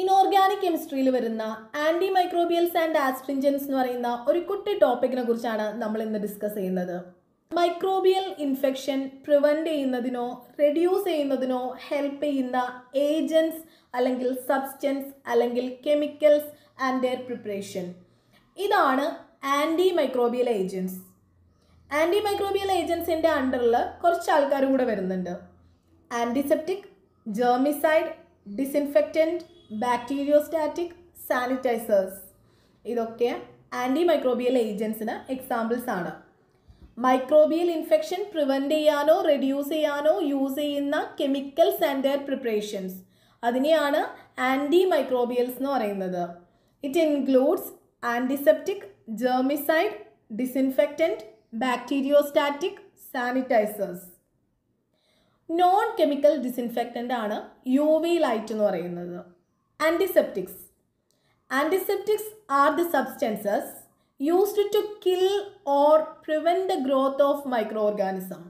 inorganic കെമിസ്ട്രിയിൽ വരുന്ന anti microbials and ആസ്ട്രിഞ്ചൻസ് എന്ന് പറയുന്ന ഒരു കുട്ടി ടോപ്പിക്കിനെ കുറിച്ചാണ് നമ്മൾ ഇന്ന് ഡിസ്കസ് ചെയ്യുന്നത് മൈക്രോബിയൽ ഇൻഫെക്ഷൻ പ്രിവെൻറ്റ് ചെയ്യുന്നതിനോ റെഡ്യൂസ് ചെയ്യുന്നതിനോ ഹെൽപ്പ് ചെയ്യുന്ന ഏജൻസ് അല്ലെങ്കിൽ സബ്സ്റ്റൻസ് അല്ലെങ്കിൽ കെമിക്കൽസ് ആൻഡ് എയർ പ്രിപ്പറേഷൻ ഇതാണ് anti microbial agents anti microbial ഏജൻസിൻ്റെ അണ്ടറിൽ കുറച്ച് ആൾക്കാർ കൂടെ വരുന്നുണ്ട് antiseptic germicide disinfectant bacteriostatic sanitizers ഇതൊക്കെ ആൻറ്റി മൈക്രോബിയൽ ഏജൻസിന് എക്സാമ്പിൾസ് ആണ് മൈക്രോബിയൽ ഇൻഫെക്ഷൻ പ്രിവെൻറ്റ് ചെയ്യാനോ റെഡ്യൂസ് ചെയ്യാനോ യൂസ് ചെയ്യുന്ന കെമിക്കൽസ് ആൻഡ് ദെയർ പ്രിപ്പറേഷൻസ് അതിനെയാണ് ആൻറ്റി മൈക്രോബിയൽസ് എന്ന് പറയുന്നത് it includes antiseptic germicide disinfectant bacteriostatic sanitizers non chemical disinfectant ആണ് യു വി ലൈറ്റ് എന്ന് പറയുന്നത് antiseptics antiseptics are the substances used to kill or prevent the growth of micro organism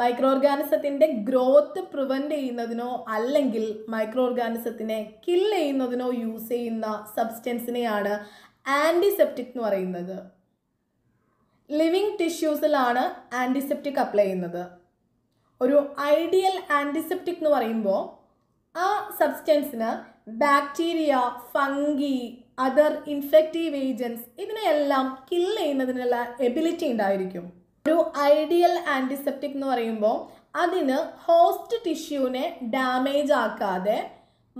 micro ഓർഗാനിസത്തിൻ്റെ growth prevent ചെയ്യുന്നതിനോ അല്ലെങ്കിൽ micro ഓർഗാനിസത്തിനെ kill ചെയ്യുന്നതിനോ use ചെയ്യുന്ന സബ്സ്റ്റൻസിനെയാണ് ആൻറ്റിസെപ്റ്റിക് എന്ന് പറയുന്നത് ലിവിങ് ടിഷ്യൂസിലാണ് ആൻറ്റിസെപ്റ്റിക് അപ്ലൈ ചെയ്യുന്നത് ഒരു ഐഡിയൽ ആൻറ്റിസെപ്റ്റിക് എന്ന് പറയുമ്പോൾ ആ സബ്സ്റ്റൻസിന് bacteria fungi other infective agents ഇതിനെയെല്ലാം കിൽ ചെയ്യുന്നതിനുള്ള എബിലിറ്റി ഉണ്ടായിരിക്കും ഒരു ഐഡിയൽ ആൻറ്റിസെപ്റ്റിക് എന്ന് പറയുമ്പോൾ അതിന് ഹോസ്റ്റ് ടിഷ്യൂവിനെ ഡാമേജ് ആക്കാതെ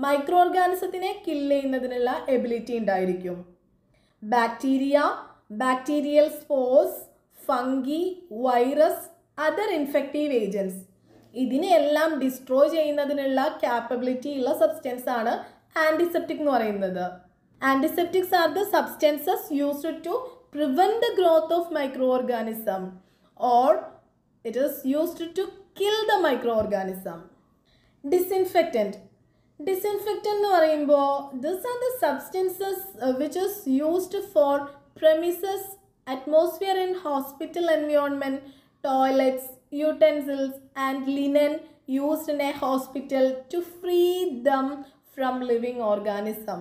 മൈക്രോ ഓർഗാനിസത്തിനെ കിൽ ചെയ്യുന്നതിനുള്ള എബിലിറ്റി ഉണ്ടായിരിക്കും bacteria bacterial spores fungi virus other infective agents ഇതിനെയെല്ലാം ഡിസ്ട്രോയ് ചെയ്യുന്നതിനുള്ള ക്യാപ്പബിലിറ്റി ഉള്ള സബ്സ്റ്റൻസ് ആണ് ആൻറ്റിസെപ്റ്റിക് എന്ന് പറയുന്നത് antiseptics are the substances used to prevent the growth of micro organism or it is used to kill the micro organism ഡിസ്ഇൻഫെക്റ്റന്റ് disinfectant എന്ന് പറയുമ്പോൾ this are the substances which is used for premises atmosphere in hospital environment toilets utensils and linen used in a hospital to free them from living organism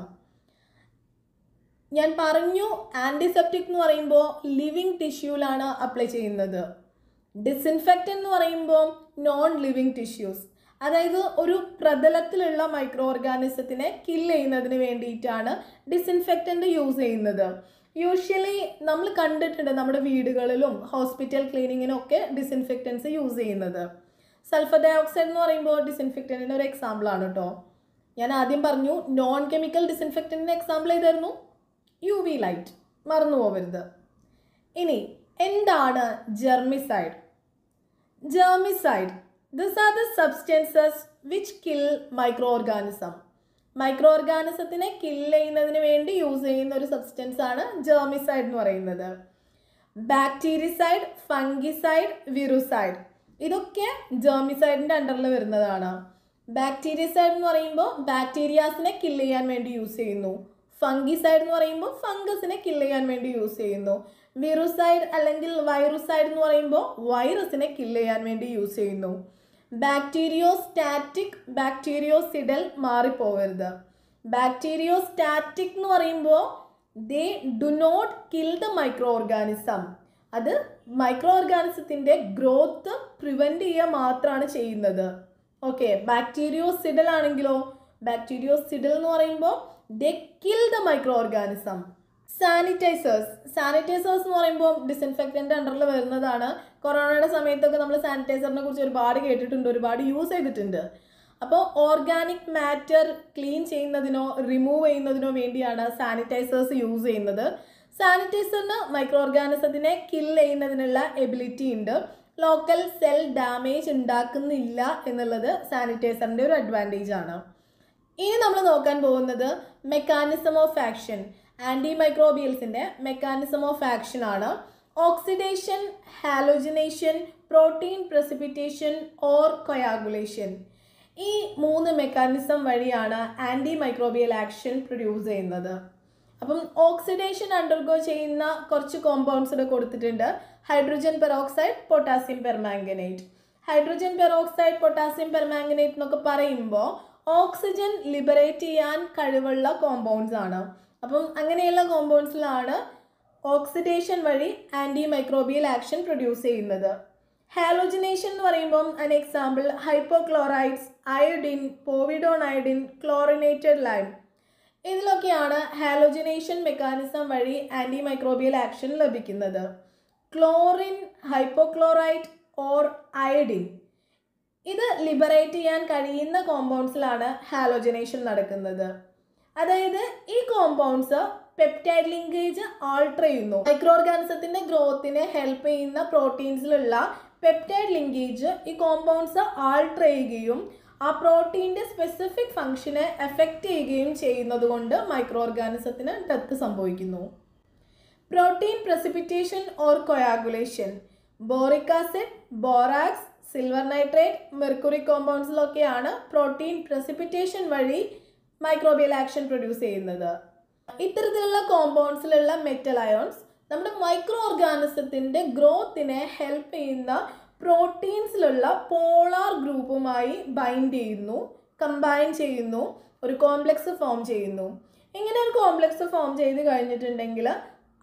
ഞാൻ പറഞ്ഞു antiseptic എന്ന് പറയുമ്പോൾ living ടിഷ്യൂലാണ് apply ചെയ്യുന്നത് disinfect എന്ന് പറയുമ്പോൾ non living tissues അതായത് ഒരു പ്രതലത്തിലുള്ള മൈക്രോ ഓർഗാനിസത്തിനെ കില്ല് ചെയ്യുന്നതിന് വേണ്ടിയിട്ടാണ് ഡിസിൻഫെക്റ്റൻ്റ് യൂസ് ചെയ്യുന്നത് യൂഷ്വലി നമ്മൾ കണ്ടിട്ടുണ്ട് നമ്മുടെ വീടുകളിലും ഹോസ്പിറ്റൽ ക്ലീനിങ്ങിനും ഒക്കെ ഡിസിൻഫെക്റ്റൻസ് യൂസ് ചെയ്യുന്നത് സൾഫർ ഡയോക്സൈഡ് എന്ന് പറയുമ്പോൾ ഡിസിൻഫെക്റ്റൻറ്റിൻ്റെ ഒരു എക്സാമ്പിൾ ആണ് കേട്ടോ ഞാൻ ആദ്യം പറഞ്ഞു നോൺ കെമിക്കൽ ഡിസിൻഫെക്റ്റൻറ്റിൻ്റെ എക്സാമ്പിൾ ഏതായിരുന്നു യു വി ലൈറ്റ് മറന്നു പോകരുത് ഇനി എന്താണ് germicide germicide this are the substances which kill micro organism micro ഓർഗാനിസത്തിനെ കിൽ ചെയ്യുന്നതിന് വേണ്ടി യൂസ് ചെയ്യുന്ന ഒരു സബ്സ്റ്റൻസ് ആണ് ജേർമിസൈഡ് എന്ന് പറയുന്നത് ബാക്ടീരിയസൈഡ് ഫംഗിസൈഡ് വിറുസൈഡ് ഇതൊക്കെ ജേർമിസൈഡിൻ്റെ അണ്ടറിൽ വരുന്നതാണ് ബാക്ടീരിയസൈഡ് എന്ന് പറയുമ്പോൾ ബാക്ടീരിയാസിനെ കിൽ ചെയ്യാൻ വേണ്ടി യൂസ് ചെയ്യുന്നു ഫംഗിസൈഡ് എന്ന് പറയുമ്പോൾ ഫംഗസിനെ കിൽ ചെയ്യാൻ വേണ്ടി യൂസ് ചെയ്യുന്നു വിറുസൈഡ് അല്ലെങ്കിൽ വൈറസൈഡ് എന്ന് പറയുമ്പോൾ വൈറസിനെ കിൽ ചെയ്യാൻ വേണ്ടി യൂസ് ചെയ്യുന്നു ബാക്ടീരിയോസ്റ്റാറ്റിക് ബാക്ടീരിയോസിഡൽ മാറിപ്പോകരുത് ബാക്ടീരിയോസ്റ്റാറ്റിക് എന്ന് പറയുമ്പോൾ they do not kill the micro organism അത് മൈക്രോ ഓർഗാനിസത്തിൻ്റെ ഗ്രോത്ത് പ്രിവെൻറ്റ് ചെയ്യുക മാത്രമാണ് ചെയ്യുന്നത് ഓക്കെ ബാക്ടീരിയോസിഡൽ ആണെങ്കിലോ ബാക്ടീരിയോസിഡൽ എന്ന് പറയുമ്പോൾ they kill the micro organism sanitizers sanitizers എന്ന് പറയുമ്പോൾ ഡിസിൻഫെക്റ്റൻ്റെ അണ്ടറിൽ വരുന്നതാണ് കൊറോണയുടെ സമയത്തൊക്കെ നമ്മൾ സാനിറ്റൈസറിനെ കുറിച്ച് ഒരുപാട് കേട്ടിട്ടുണ്ട് ഒരുപാട് യൂസ് ചെയ്തിട്ടുണ്ട് അപ്പോൾ ഓർഗാനിക് മാറ്റർ ക്ലീൻ ചെയ്യുന്നതിനോ റിമൂവ് ചെയ്യുന്നതിനോ വേണ്ടിയാണ് സാനിറ്റൈസേഴ്സ് യൂസ് ചെയ്യുന്നത് സാനിറ്റൈസറിന് മൈക്രോ ഓർഗാനിസത്തിനെ കിൽ ചെയ്യുന്നതിനുള്ള എബിലിറ്റി ഉണ്ട് ലോക്കൽ സെൽ ഡാമേജ് ഉണ്ടാക്കുന്നില്ല എന്നുള്ളത് സാനിറ്റൈസറിൻ്റെ ഒരു അഡ്വാൻറ്റേജ് ആണ് ഇനി നമ്മൾ നോക്കാൻ പോകുന്നത് മെക്കാനിസം ഓഫ് ആക്ഷൻ ആൻറ്റി മൈക്രോബിയൽസിൻ്റെ മെക്കാനിസം ഓഫ് ആക്ഷൻ ആണ് oxidation halogenation protein precipitation or coagulation ഈ മൂന്ന് മെക്കാനിസം വഴിയാണ് ആൻറ്റി മൈക്രോബിയൽ ആക്ഷൻ പ്രൊഡ്യൂസ് ചെയ്യുന്നത് അപ്പം ഓക്സിഡേഷൻ അണ്ടർഗോ ചെയ്യുന്ന കുറച്ച് കോമ്പൗണ്ട്സ് ഇവിടെ കൊടുത്തിട്ടുണ്ട് hydrogen peroxide potassium permanganate hydrogen peroxide potassium permanganate എന്നൊക്കെ പറയുമ്പോൾ ഓക്സിജൻ ലിബറേറ്റ് ചെയ്യാൻ കഴിവുള്ള കോമ്പൗണ്ട്സ് ആണ് അപ്പം അങ്ങനെയുള്ള കോമ്പൗണ്ട്സിലാണ് ഓക്സിഡേഷൻ വഴി ആൻറ്റി മൈക്രോബിയൽ ആക്ഷൻ പ്രൊഡ്യൂസ് ചെയ്യുന്നത് ഹാലോജിനേഷൻ എന്ന് പറയുമ്പം an example hypochlorides iodine povidone iodine chlorinated lime ഇതിലൊക്കെയാണ് ഹാലോജിനേഷൻ മെക്കാനിസം വഴി ആൻറ്റി മൈക്രോബിയൽ ആക്ഷൻ ലഭിക്കുന്നത് ക്ലോറിൻ ഹൈപ്പോക്ലോറൈറ്റ് ഓർ അയഡിൻ ഇത് ലിബറേറ്റ് ചെയ്യാൻ കഴിയുന്ന കോമ്പൗണ്ട്സിലാണ് ഹാലോജിനേഷൻ നടക്കുന്നത് അതായത് ഈ കോമ്പൗണ്ട്സ് പെപ്റ്റൈഡ് ലിങ്കേജ് ആൾട്ടർ ചെയ്യുന്നു മൈക്രോ ഓർഗാനിസത്തിന്റെ ഗ്രോത്തിനെ ഹെൽപ്പ് ചെയ്യുന്ന പ്രോട്ടീൻസിലുള്ള പെപ്റ്റൈഡ് ലിങ്കേജ് ഈ കോമ്പൗണ്ട്സ് ആൾട്ടർ ചെയ്യുകയും ആ പ്രോട്ടീൻ്റെ സ്പെസിഫിക് ഫങ്ഷനെ എഫക്റ്റ് ചെയ്യുകയും ചെയ്യുന്നത് കൊണ്ട് മൈക്രോ ഓർഗാനിസത്തിന് ഡെത്ത് സംഭവിക്കുന്നു protein precipitation or coagulation boric acid borax silver nitrate mercury കോമ്പൗണ്ട്സിലൊക്കെയാണ് പ്രോട്ടീൻ പ്രസിപ്പിറ്റേഷൻ വഴി മൈക്രോബിയൽ ആക്ഷൻ പ്രൊഡ്യൂസ് ചെയ്യുന്നത് ഇത്തരത്തിലുള്ള കോമ്പൗണ്ട്സിലുള്ള മെറ്റൽ അയോൺസ് നമ്മുടെ മൈക്രോ ഓർഗാനിസത്തിൻ്റെ ഗ്രോത്തിനെ ഹെൽപ്പ് ചെയ്യുന്ന പ്രോട്ടീൻസിലുള്ള പോളാർ ഗ്രൂപ്പുമായി ബൈൻഡ് ചെയ്യുന്നു കമ്പൈൻ ചെയ്യുന്നു ഒരു കോംപ്ലക്സ് ഫോം ചെയ്യുന്നു ഇങ്ങനെ ഒരു കോംപ്ലക്സ് ഫോം ചെയ്ത് കഴിഞ്ഞിട്ടുണ്ടെങ്കിൽ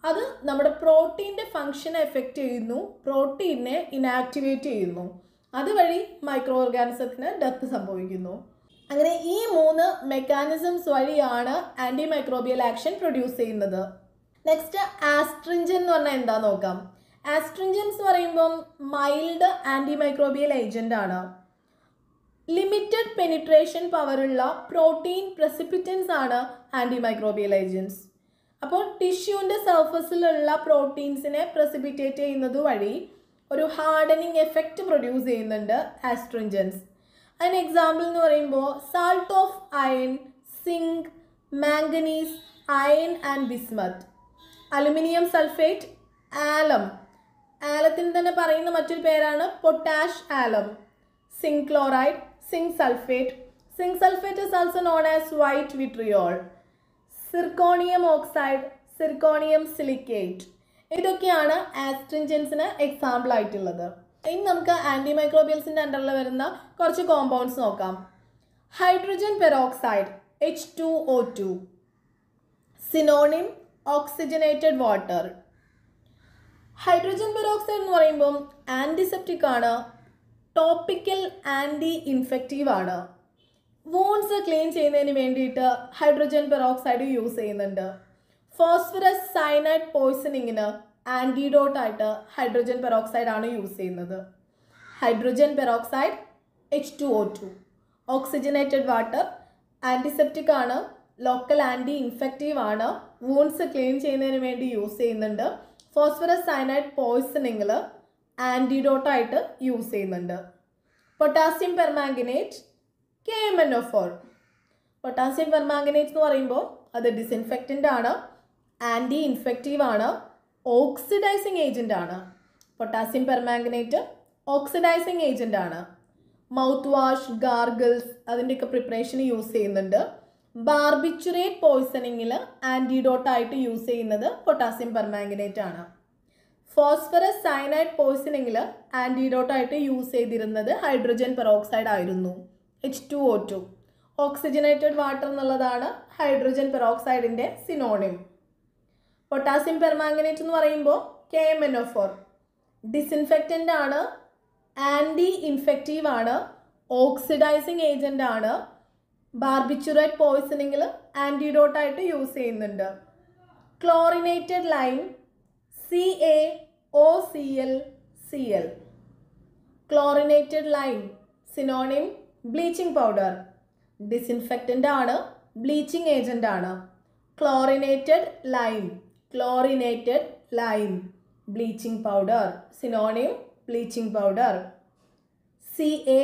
അത് നമ്മുടെ പ്രോട്ടീൻ്റെ ഫങ്ഷനെ എഫക്റ്റ് ചെയ്യുന്നു പ്രോട്ടീനെ ഇനാക്ടിവേറ്റ് ചെയ്യുന്നു അതുവഴി മൈക്രോ ഓർഗാനിസത്തിന് ഡെത്ത് സംഭവിക്കുന്നു അങ്ങനെ ഈ മൂന്ന് മെക്കാനിസംസ് വഴിയാണ് ആന്റി മൈക്രോബിയൽ ആക്ഷൻ പ്രൊഡ്യൂസ് ചെയ്യുന്നത് നെക്സ്റ്റ് ആസ്ട്രിഞ്ചൻ എന്ന് പറഞ്ഞാൽ എന്താ നോക്കാം ആസ്ട്രിഞ്ചൻസ് എന്ന് പറയുമ്പം മൈൽഡ് ആന്റി മൈക്രോബിയൽ ഏജൻ്റ് ആണ് ലിമിറ്റഡ് പെനിട്രേഷൻ പവറുള്ള പ്രോട്ടീൻ പ്രസിപ്പിറ്റൻസ് ആണ് ആന്റി മൈക്രോബിയൽ ഏജൻസ് അപ്പോൾ ടിഷ്യൂവിൻ്റെ സർഫസിലുള്ള പ്രോട്ടീൻസിനെ പ്രസിപ്പിറ്റേറ്റ് ചെയ്യുന്നത് വഴി ഒരു ഹാർഡനിങ് എഫക്റ്റ് പ്രൊഡ്യൂസ് ചെയ്യുന്നുണ്ട് ആസ്ട്രിഞ്ചൻസ് അതിന് എക്സാമ്പിൾ എന്ന് പറയുമ്പോൾ salt of iron zinc manganese iron and bismuth aluminium sulphate alum ആലത്തിന് തന്നെ പറയുന്ന മറ്റൊരു പേരാണ് potash alum zinc chloride zinc sulphate zinc sulphate is also known as white vitriol zirconium oxide zirconium silicate ഇതൊക്കെയാണ് ആസ്ട്രിൻജൻസിന് എക്സാമ്പിൾ ആയിട്ടുള്ളത് ഇനി നമുക്ക് ആൻറ്റി മൈക്രോബിയൽസിൻ്റെ അണ്ടറിൽ വരുന്ന കുറച്ച് കോമ്പൗണ്ട്സ് നോക്കാം hydrogen peroxide H two O two synonym oxygenated water hydrogen peroxide എന്ന് പറയുമ്പം ആൻറ്റിസെപ്റ്റിക് ആണ് ടോപ്പിക്കൽ ആൻറ്റി ഇൻഫെക്റ്റീവ് ആണ് വൂൺസ് ക്ലീൻ ചെയ്യുന്നതിന് വേണ്ടിയിട്ട് ഹൈഡ്രജൻ പെറോക്സൈഡ് യൂസ് ചെയ്യുന്നുണ്ട് ഫോസ്ഫറസ് സൈനൈഡ് പോയ്സണിങ്ങിന് ആൻറ്റിഡോട്ടായിട്ട് ഹൈഡ്രജൻ പെറോക്സൈഡ് ആണ് യൂസ് ചെയ്യുന്നത് hydrogen peroxide H two O two oxygenated water antiseptic ആണ് ലോക്കൽ ആൻറ്റി ഇൻഫെക്റ്റീവ് ആണ് വൂൺസ് ക്ലീൻ ചെയ്യുന്നതിന് വേണ്ടി യൂസ് ചെയ്യുന്നുണ്ട് ഫോസ്ഫറസ് സയനൈഡ് പോയ്സണിങ്ങിൽ ആൻറ്റിഡോട്ടായിട്ട് യൂസ് ചെയ്യുന്നുണ്ട് potassium permanganate K M N O potassium permanganate എന്ന് പറയുമ്പോൾ അത് ഡിസിൻഫെക്റ്റൻ്റ് ആണ് ആൻറ്റി ഇൻഫെക്റ്റീവ് ആണ് ഓക്സിഡൈസിങ് ഏജൻ്റ് ആണ് പൊട്ടാസ്യം പെർമാംഗനേറ്റ് ഓക്സിഡൈസിങ് ഏജൻ്റ് ആണ് മൗത്ത് വാഷ് ഗാർഗിൾസ് അതിൻ്റെയൊക്കെ പ്രിപ്പറേഷന് യൂസ് ചെയ്യുന്നുണ്ട് ബാർബിച്ചുറേറ്റ് പോയ്സണിങ്ങിൽ ആൻറ്റിഡോട്ടായിട്ട് യൂസ് ചെയ്യുന്നത് പൊട്ടാസ്യം പെർമാംഗനേറ്റ് ആണ് ഫോസ്ഫറസ് സയനൈഡ് പോയ്സണിങ്ങിൽ ആൻറ്റിഡോട്ടായിട്ട് യൂസ് ചെയ്തിരുന്നത് ഹൈഡ്രജൻ പെറോക്സൈഡ് ആയിരുന്നു H two O two oxygenated water എന്നുള്ളതാണ് ഹൈഡ്രജൻ പെറോക്സൈഡിൻ്റെ സിനോണിം പൊട്ടാസ്യം പെർമാംഗനേറ്റ് എന്ന് പറയുമ്പോൾ K M N O four disinfectant ആണ് ആൻറ്റി ഇൻഫെക്റ്റീവ് ആണ് ഓക്സിഡൈസിങ് ഏജൻ്റ് ആണ് ബാർബിച്ചുറേറ്റ് പോയിസണിങ്ങിൽ ആൻറ്റിഡോട്ടായിട്ട് യൂസ് ചെയ്യുന്നുണ്ട് chlorinated lime C A O C L C L chlorinated lime synonym bleaching powder disinfectant ആണ് ബ്ലീച്ചിങ് ഏജൻ്റ് ആണ് chlorinated lime chlorinated lime bleaching powder synonym bleaching powder C A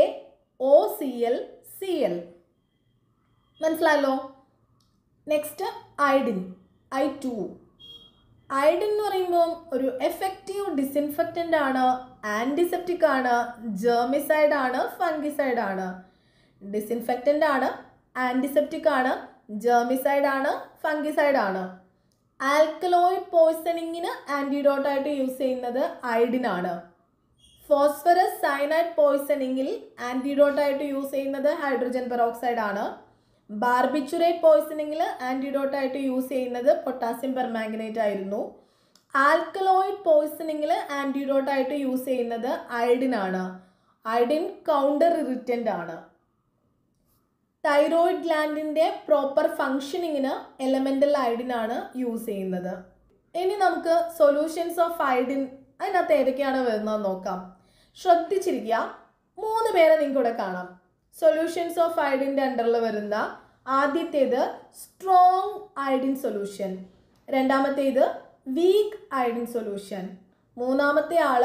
O C L C L മനസ്സിലായല്ലോ next iodine I two iodine എന്ന് പറയുമ്പോൾ ഒരു effective disinfectant ആണ് antiseptic ആണ് ജേർമിസൈഡ് ആണ് fungicide ആണ് ഡിസിൻഫെക്റ്റൻ്റ് ആണ് ആൻറ്റിസെപ്റ്റിക് ആണ് ജേർമിസൈഡ് ആണ് ഫംഗിസൈഡ് ആണ് ആൽക്കലോയിഡ് പോയ്സണിങ്ങിന് ആൻറ്റിഡോട്ടായിട്ട് യൂസ് ചെയ്യുന്നത് അയഡിനാണ് ഫോസ്ഫറസ് സയനൈഡ് പോയ്സണിങ്ങിൽ ആൻറ്റിഡോട്ടായിട്ട് യൂസ് ചെയ്യുന്നത് ഹൈഡ്രജൻ പെറോക്സൈഡ് ആണ് ബാർബിച്ചുറേറ്റ് പോയ്സണിങ്ങിൽ ആൻറ്റിഡോട്ടായിട്ട് യൂസ് ചെയ്യുന്നത് പൊട്ടാസ്യം പെർമാഗ്നേറ്റ് ആയിരുന്നു ആൽക്കലോയിഡ് പോയ്സണിങ്ങിൽ ആൻറ്റിഡോട്ടായിട്ട് യൂസ് ചെയ്യുന്നത് അയഡിനാണ് അയഡിൻ കൗണ്ടർ ഇറിറ്റൻ്റ് ആണ് തൈറോയിഡ് ഗ്ലാൻഡിൻ്റെ പ്രോപ്പർ ഫങ്ഷനിങ്ങിന് എലമെൻ്റൽ അയഡിനാണ് യൂസ് ചെയ്യുന്നത് ഇനി നമുക്ക് സൊല്യൂഷൻസ് ഓഫ് അയഡിൻ അതിനകത്ത് ഏതൊക്കെയാണ് വരുന്നത് നോക്കാം ശ്രദ്ധിച്ചിരിക്കുക മൂന്ന് പേരെ നിങ്ങൾക്ക് ഇവിടെ കാണാം സൊല്യൂഷൻസ് ഓഫ് അയഡിൻ്റെ അണ്ടറിൽ വരുന്ന ആദ്യത്തേത് സ്ട്രോങ് അയഡിൻ സൊല്യൂഷൻ രണ്ടാമത്തേത് വീക്ക് അയഡിൻ സൊല്യൂഷൻ മൂന്നാമത്തെ ആൾ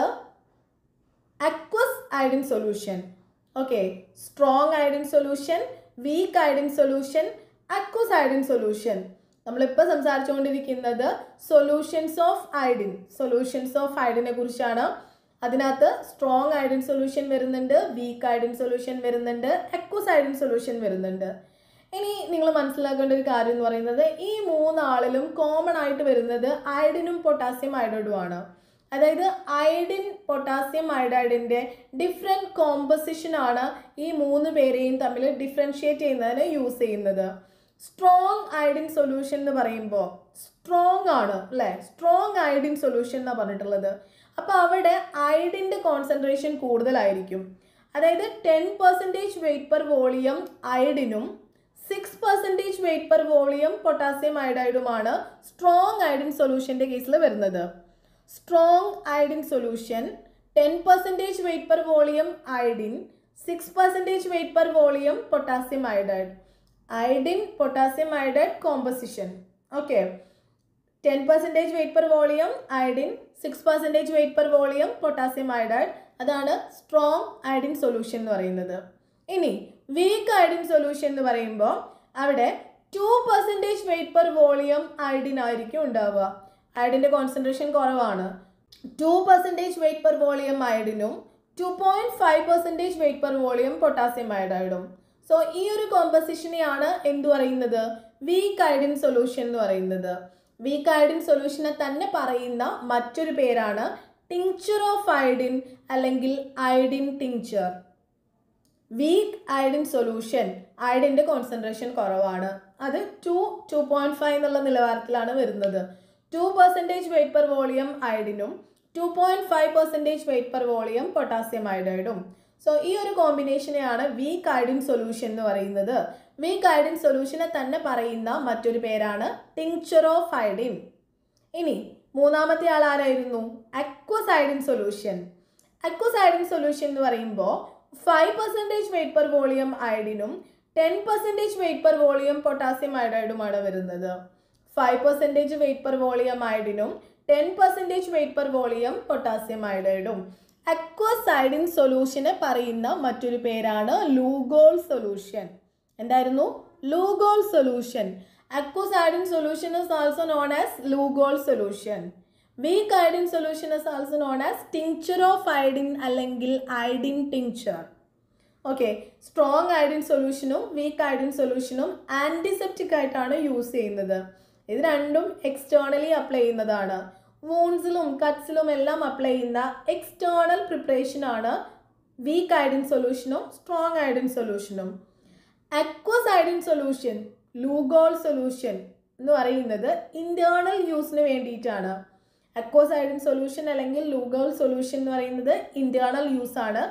aqueous iodine solution okay strong iodine solution weak iodine solution aqueous iodine solution നമ്മളിപ്പോൾ സംസാരിച്ചുകൊണ്ടിരിക്കുന്നത് solutions of iodine solutions of ഐഡിനെ കുറിച്ചാണ് അതിനകത്ത് സ്ട്രോങ് ഐഡിൻ സൊല്യൂഷൻ വരുന്നുണ്ട് വീക്ക് അയഡിൻ സൊല്യൂഷൻ വരുന്നുണ്ട് അക്വസ് അയഡിൻ സൊല്യൂഷൻ വരുന്നുണ്ട് ഇനി നിങ്ങൾ മനസ്സിലാക്കേണ്ട ഒരു കാര്യം എന്ന് പറയുന്നത് ഈ മൂന്നാളിലും കോമൺ ആയിട്ട് വരുന്നത് ഐഡിനും പൊട്ടാസ്യം ഐഡോഡുമാണ് അതായത് അയഡിൻ പൊട്ടാസ്യം അയഡൈഡിൻ്റെ ഡിഫറെൻ്റ് കോമ്പസിഷനാണ് ഈ മൂന്ന് പേരെയും തമ്മിൽ ഡിഫറൻഷ്യേറ്റ് ചെയ്യുന്നതിന് യൂസ് ചെയ്യുന്നത് സ്ട്രോങ് അയഡിൻ സൊല്യൂഷൻ എന്ന് പറയുമ്പോൾ സ്ട്രോങ് ആണ് അല്ലേ സ്ട്രോങ് അയഡിൻ സൊല്യൂഷൻ എന്നാണ് പറഞ്ഞിട്ടുള്ളത് അപ്പോൾ അവിടെ അയഡിൻ്റെ കോൺസെൻട്രേഷൻ കൂടുതലായിരിക്കും അതായത് ten percentage weight per volume അയഡിനും six percentage weight per volume potassium അയഡൈഡുമാണ് സ്ട്രോങ് അയഡിൻ സൊല്യൂഷൻ്റെ കേസിൽ വരുന്നത് strong iodine solution ten percentage weight per volume iodine six percentage weight per volume potassium iodide iodine potassium iodide composition okay ten percentage weight per volume iodine six percentage weight per volume potassium iodide അതാണ് strong iodine solution എന്ന് പറയുന്നത് ഇനി weak iodine solution എന്ന് പറയുമ്പോൾ അവിടെ to percentage weight per volume iodine ആയിരിക്കും ഉണ്ടാവുക അയഡിൻ്റെ കോൺസെൻട്രേഷൻ കുറവാണ് two percentage weight per volume അയഡിനും two point five percentage weight per volume potassium അയഡൈഡും സോ ഈ ഒരു കോമ്പസിഷനെയാണ് എന്ത് പറയുന്നത് വീക്ക് അയഡിൻ സൊല്യൂഷൻ എന്ന് പറയുന്നത് വീക്ക് അയഡിൻ സൊല്യൂഷനെ തന്നെ പറയുന്ന മറ്റൊരു പേരാണ് ടിങ്ചർ ഓഫ് അയഡിൻ അല്ലെങ്കിൽ iodine tincture weak iodine solution അയഡിൻ്റെ കോൺസെൻട്രേഷൻ കുറവാണ് അത് ടു ടു പോയിൻറ്റ് ഫൈവ് എന്നുള്ള നിലവാരത്തിലാണ് വരുന്നത് two percentage weight per volume അയഡിനും two point five percentage weight per volume potassium അയഡൈഡും സോ ഈ ഒരു കോമ്പിനേഷനെയാണ് വീക്ക് അയഡിൻ സൊല്യൂഷൻ എന്ന് പറയുന്നത് വീക്ക് അയഡിൻ സൊല്യൂഷനെ തന്നെ പറയുന്ന മറ്റൊരു പേരാണ് ടിങ്ചർ ഓഫ് അയഡിൻ ഇനി മൂന്നാമത്തെ ആൾ ആരായിരുന്നു aqueous iodine solution aqueous iodine solution എന്ന് പറയുമ്പോൾ five percentage weight per volume അയഡിനും ten percentage weight per volume potassium അയഡൈഡുമാണ് വരുന്നത് five percentage weight per volume ആയിഡിനും ten percentage weight per volume potassium ആയിഡൈഡും അക്വസൈഡിൻ സൊല്യൂഷനെ പറയുന്ന മറ്റൊരു പേരാണ് ലൂഗോൾ സൊല്യൂഷൻ എന്തായിരുന്നു Lugol solution aqueous iodine solution is also known as Lugol solution weak iodine solution is also known as tincture of iodine അല്ലെങ്കിൽ iodine tincture okay strong iodine സൊല്യൂഷനും weak iodine സൊല്യൂഷനും antiseptic ആയിട്ടാണ് use ചെയ്യുന്നത് ഇത് രണ്ടും externally apply ചെയ്യുന്നതാണ് വൂൺസിലും കട്ട്സിലും എല്ലാം apply ചെയ്യുന്ന എക്സ്റ്റേണൽ പ്രിപ്പറേഷനാണ് വീക്ക് ഐഡിൻ സൊല്യൂഷനും സ്ട്രോങ് ഐഡിൻ സൊല്യൂഷനും aqueous iodine solution Lugol solution എന്ന് പറയുന്നത് ഇന്റേണൽ യൂസിന് വേണ്ടിയിട്ടാണ് അക്വസ് ഐഡിൻ സൊല്യൂഷൻ അല്ലെങ്കിൽ ലൂഗോൾ സൊല്യൂഷൻ എന്ന് പറയുന്നത് ഇൻറ്റേർണൽ യൂസാണ്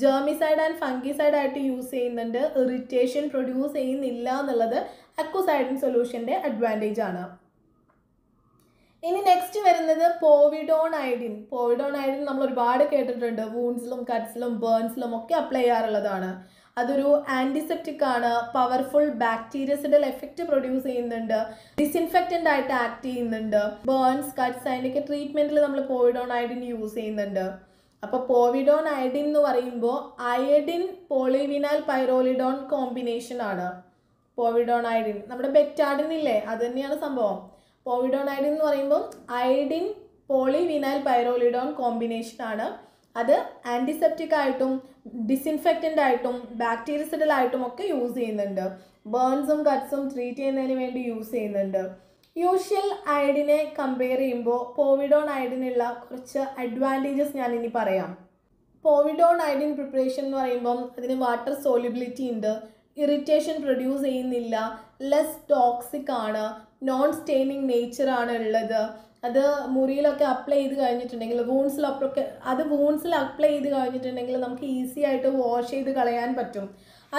ജേർമിസൈഡ് ആൻഡ് ഫംഗിസൈഡ് ആയിട്ട് യൂസ് ചെയ്യുന്നുണ്ട് ഇറിറ്റേഷൻ പ്രൊഡ്യൂസ് ചെയ്യുന്നില്ല എന്നുള്ളത് അക്വസൈഡിൻ സൊല്യൂഷൻ്റെ അഡ്വാൻറ്റേജ് ആണ് ഇനി നെക്സ്റ്റ് വരുന്നത് പോവിഡോൺ ഐഡിൻ പോവിഡോൺ ഐഡിൻ നമ്മൾ ഒരുപാട് കേട്ടിട്ടുണ്ട് വൂൺസിലും കട്ട്സിലും ബേൺസിലും ഒക്കെ അപ്ലൈ ചെയ്യാറുള്ളതാണ് അതൊരു ആൻറ്റിസെപ്റ്റിക് ആണ് പവർഫുൾ ബാക്ടീരിയസിഡൽ എഫക്റ്റ് പ്രൊഡ്യൂസ് ചെയ്യുന്നുണ്ട് ഡിസിൻഫെക്റ്റൻ്റ് ആയിട്ട് ആക്ട് ചെയ്യുന്നുണ്ട് ബേൺസ് കട്ട്സ് അതിൻ്റെയൊക്കെ ട്രീറ്റ്മെൻറ്റിൽ നമ്മൾ പോവിഡോൺ ഐഡിൻ യൂസ് ചെയ്യുന്നുണ്ട് അപ്പോൾ പോവിഡോൺ അയഡിൻ എന്ന് പറയുമ്പോൾ അയഡിൻ പോളിവിനാൽ പൈറോലിഡോൺ കോമ്പിനേഷൻ ആണ് പോവിഡോൺ അയഡിൻ നമ്മുടെ ബെറ്റാഡിൻ ഇല്ലേ അത് തന്നെയാണ് സംഭവം പോവിഡോൺ അയഡിൻ എന്ന് പറയുമ്പോൾ അയഡിൻ പോളിവിനാൽ പൈറോലിഡോൺ കോമ്പിനേഷൻ ആണ് അത് ആൻറ്റിസെപ്റ്റിക് ആയിട്ടും ഡിസിൻഫെക്റ്റൻ്റ് ആയിട്ടും ബാക്ടീരിയസിഡലായിട്ടും ഒക്കെ യൂസ് ചെയ്യുന്നുണ്ട് ബേൺസും കട്ട്സും ട്രീറ്റ് ചെയ്യുന്നതിന് വേണ്ടി യൂസ് ചെയ്യുന്നുണ്ട് യൂഷ്യൽ അയഡിനെ കമ്പയർ ചെയ്യുമ്പോൾ പോവിഡോൺ അയഡിനുള്ള കുറച്ച് അഡ്വാൻറ്റേജസ് ഞാൻ ഇനി പറയാം പോവിഡോൺ അയഡിൻ പ്രിപ്പറേഷൻ എന്ന് പറയുമ്പം അതിന് വാട്ടർ സോലിബിലിറ്റി ഉണ്ട് ഇറിറ്റേഷൻ പ്രൊഡ്യൂസ് ചെയ്യുന്നില്ല ലെസ് ടോക്സിക് ആണ് നോൺ സ്റ്റെയിനിങ് നേച്ചറാണ് ഉള്ളത് അത് മുറിയിലൊക്കെ അപ്ലൈ ചെയ്ത് കഴിഞ്ഞിട്ടുണ്ടെങ്കിൽ വൂൺസിൽ അപ്ലൊക്കെ അത് വൂൺസിൽ അപ്ലൈ ചെയ്ത് കഴിഞ്ഞിട്ടുണ്ടെങ്കിൽ നമുക്ക് ഈസി ആയിട്ട് വാഷ് ചെയ്ത് കളയാൻ പറ്റും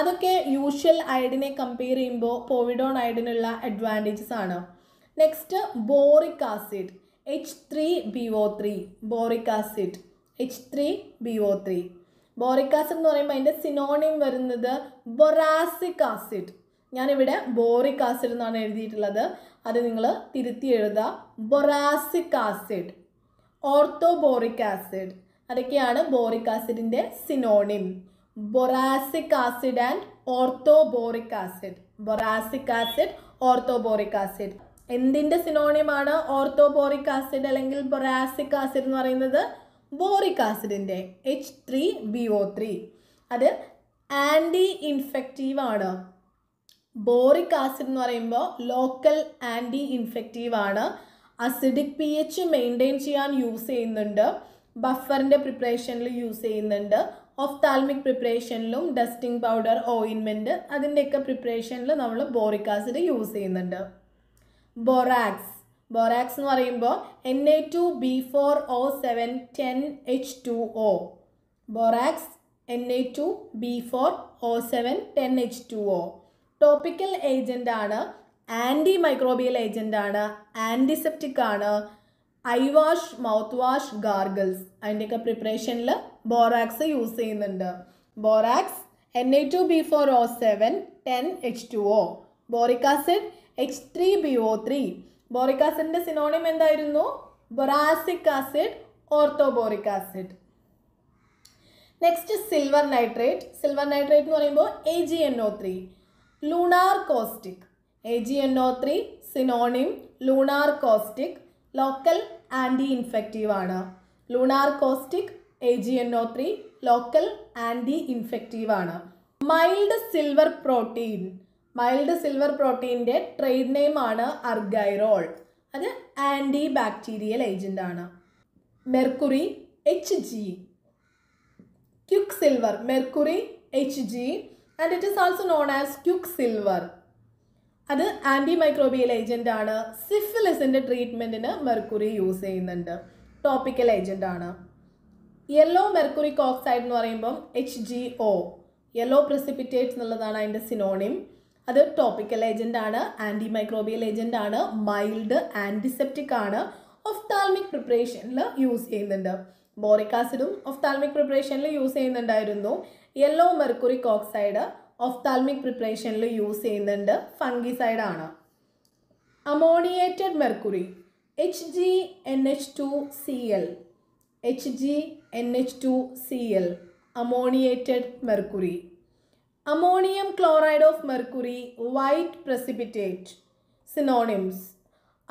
അതൊക്കെ യൂഷ്വൽ അയഡിനെ കമ്പയർ ചെയ്യുമ്പോൾ പോവിഡോൺ അയഡിനുള്ള അഡ്വാൻറ്റേജസ് ആണ് next boric acid H three B O three boric acid H three B O three boric acid എന്ന് പറയുമ്പോൾ അതിൻ്റെ സിനോണിം വരുന്നത് ബൊറാസിക് ആസിഡ് ഞാനിവിടെ ബോറിക് ആസിഡ് എന്നാണ് എഴുതിയിട്ടുള്ളത് അത് നിങ്ങൾ തിരുത്തി എഴുതുക ബൊറാസിക് ആസിഡ് ഓർത്തോബോറിക് ആസിഡ് അതൊക്കെയാണ് ബോറിക് ആസിഡിൻ്റെ synonym boracic acid and orthoboric acid boracic acid orthoboric acid എന്തിൻ്റെ സിനോണിയമാണ് ഓർത്തോബോറിക് ആസിഡ് അല്ലെങ്കിൽ ബൊറാസിക് ആസിഡ് എന്ന് പറയുന്നത് ബോറിക് ആസിഡിൻ്റെ H three B O three അത് ആൻറ്റി ഇൻഫെക്റ്റീവ് ആണ് ബോറിക് ആസിഡ് എന്ന് പറയുമ്പോൾ ലോക്കൽ ആൻറ്റി ഇൻഫെക്റ്റീവ് ആണ് അസിഡിക് പി എച്ച് മെയിൻറ്റെയിൻ ചെയ്യാൻ യൂസ് ചെയ്യുന്നുണ്ട് ബഫറിൻ്റെ പ്രിപ്പറേഷനിൽ യൂസ് ചെയ്യുന്നുണ്ട് ഒഫ്താൽമിക് പ്രിപ്പറേഷനിലും ഡസ്റ്റിംഗ് പൗഡർ ഓയിൻമെൻറ്റ് അതിൻ്റെയൊക്കെ പ്രിപ്പറേഷനിൽ നമ്മൾ ബോറിക് ആസിഡ് യൂസ് ചെയ്യുന്നുണ്ട് ബൊറാക്സ് ബൊറാക്സ് എന്ന് പറയുമ്പോൾ N A two B four O seven ten H two O borax N A two B four O seven ten H two O topical agent ആണ് anti microbial agent ആണ് antiseptic ആണ് eye wash mouth wash gargles അതിൻ്റെയൊക്കെ പ്രിപ്പറേഷനിൽ borax use ചെയ്യുന്നുണ്ട് borax N A two B four O seven ten H two O boric acid H three B O three boric ആസിഡിൻ്റെ synonym എന്തായിരുന്നു boracic acid orthoboric acid next silver nitrate silver nitrate എന്ന് പറയുമ്പോൾ A G N O three lunar caustic A G N O three synonym lunar caustic local anti infective ആണ് lunar caustic A G N O three local anti infective ആണ് mild silver protein mild silver പ്രോട്ടീൻ്റെ trade നെയിമാണ് Argyrol അത് anti bacterial ഏജൻ്റാണ് mercury H G quick silver mercury H G and it is also known as quick silver അത് anti microbial agent ആണ് സിഫിലിസിൻ്റെ ട്രീറ്റ്മെൻറ്റിന് mercury use ചെയ്യുന്നുണ്ട് ടോപ്പിക്കൽ ഏജൻ്റ് ആണ് യെല്ലോ മെർക്കുറി കോക്സൈഡ് എന്ന് പറയുമ്പം H G O yellow precipitates എന്നുള്ളതാണ് അതിൻ്റെ സിനോണിം അത് ടോപ്പിക്കൽ ഏജൻ്റ് ആണ് ആൻറ്റി മൈക്രോബിയൽ ഏജൻ്റ് ആണ് മൈൽഡ് ആൻറ്റിസെപ്റ്റിക് ആണ് ഒഫ്താൽമിക് പ്രിപ്പറേഷനിൽ യൂസ് ചെയ്യുന്നുണ്ട് ബോറിക് ആസിഡും ഒഫ്താൽമിക് പ്രിപ്പറേഷനിൽ യൂസ് ചെയ്യുന്നുണ്ടായിരുന്നു യെല്ലോ മെർക്കുറി കോക്സൈഡ് ഒഫ്താൽമിക് പ്രിപ്പറേഷനിൽ യൂസ് ചെയ്യുന്നുണ്ട് ഫംഗിസൈഡ് ആണ് ammoniated mercury H G N H two C L H G N H two C L ammoniated mercury ammonium chloride of mercury white precipitate synonyms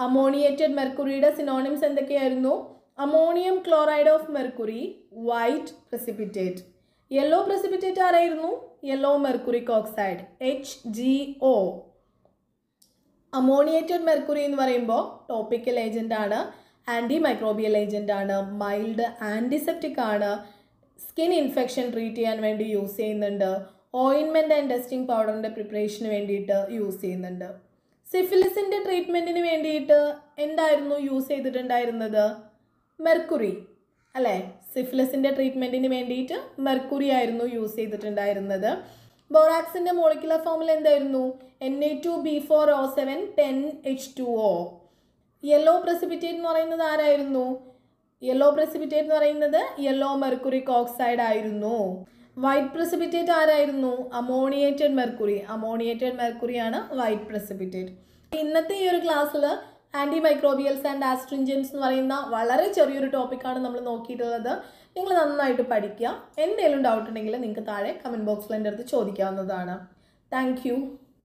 ammoniated മെർക്കുറിയുടെ synonyms എന്തൊക്കെയായിരുന്നു ammonium chloride of mercury white precipitate yellow precipitate ആരായിരുന്നു yellow mercury കോക്സൈഡ് H G O ammoniated mercury എന്ന് പറയുമ്പോൾ topical agent ആണ് anti microbial agent ആണ് mild antiseptic ആണ് skin infection treat ചെയ്യാൻ വേണ്ടി യൂസ് ചെയ്യുന്നുണ്ട് ഓയിൻമെൻറ്റ് ആൻഡ് ടെസ്റ്റിംഗ് പൗഡറിൻ്റെ പ്രിപ്പറേഷന് വേണ്ടിയിട്ട് യൂസ് ചെയ്യുന്നുണ്ട് സിഫിലിസിൻ്റെ ട്രീറ്റ്മെൻറ്റിന് വേണ്ടിയിട്ട് എന്തായിരുന്നു യൂസ് ചെയ്തിട്ടുണ്ടായിരുന്നത് മെർക്കുറി അല്ലേ സിഫിലിസിൻ്റെ ട്രീറ്റ്മെൻറ്റിന് വേണ്ടിയിട്ട് മെർക്കുറി ആയിരുന്നു യൂസ് ചെയ്തിട്ടുണ്ടായിരുന്നത് ബോറാക്സിൻ്റെ മോളിക്കുലർ ഫോമിൽ എന്തായിരുന്നു N A two B four O seven ten H two O yellow precipitate എന്ന് പറയുന്നത് ആരായിരുന്നു യെല്ലോ പ്രസിപിറ്റേറ്റ് എന്ന് പറയുന്നത് യെല്ലോ മെർക്കുറി ഓക്സൈഡ് ആയിരുന്നു വൈറ്റ് പ്രസിപിറ്റേറ്റ് ആരായിരുന്നു അമോണിയേറ്റഡ് മെർക്കുറി അമോണിയേറ്റഡ് മെർക്കുറിയാണ് വൈറ്റ് പ്രസിപിറ്റേറ്റ് ഇന്നത്തെ ഈ ഒരു ക്ലാസ്സിൽ ആൻറ്റി മൈക്രോബിയൽസ് ആൻഡ് ആസ്ട്രിഞ്ചൻസ് എന്ന് പറയുന്ന വളരെ ചെറിയൊരു ടോപ്പിക്കാണ് നമ്മൾ നോക്കിയിട്ടുള്ളത് നിങ്ങൾ നന്നായിട്ട് പഠിക്കുക എന്തെങ്കിലും ഡൗട്ട് ഉണ്ടെങ്കിൽ നിങ്ങൾക്ക് താഴെ കമൻറ്റ് ബോക്സിൽ എൻ്റെ അടുത്ത് ചോദിക്കാവുന്നതാണ് താങ്ക്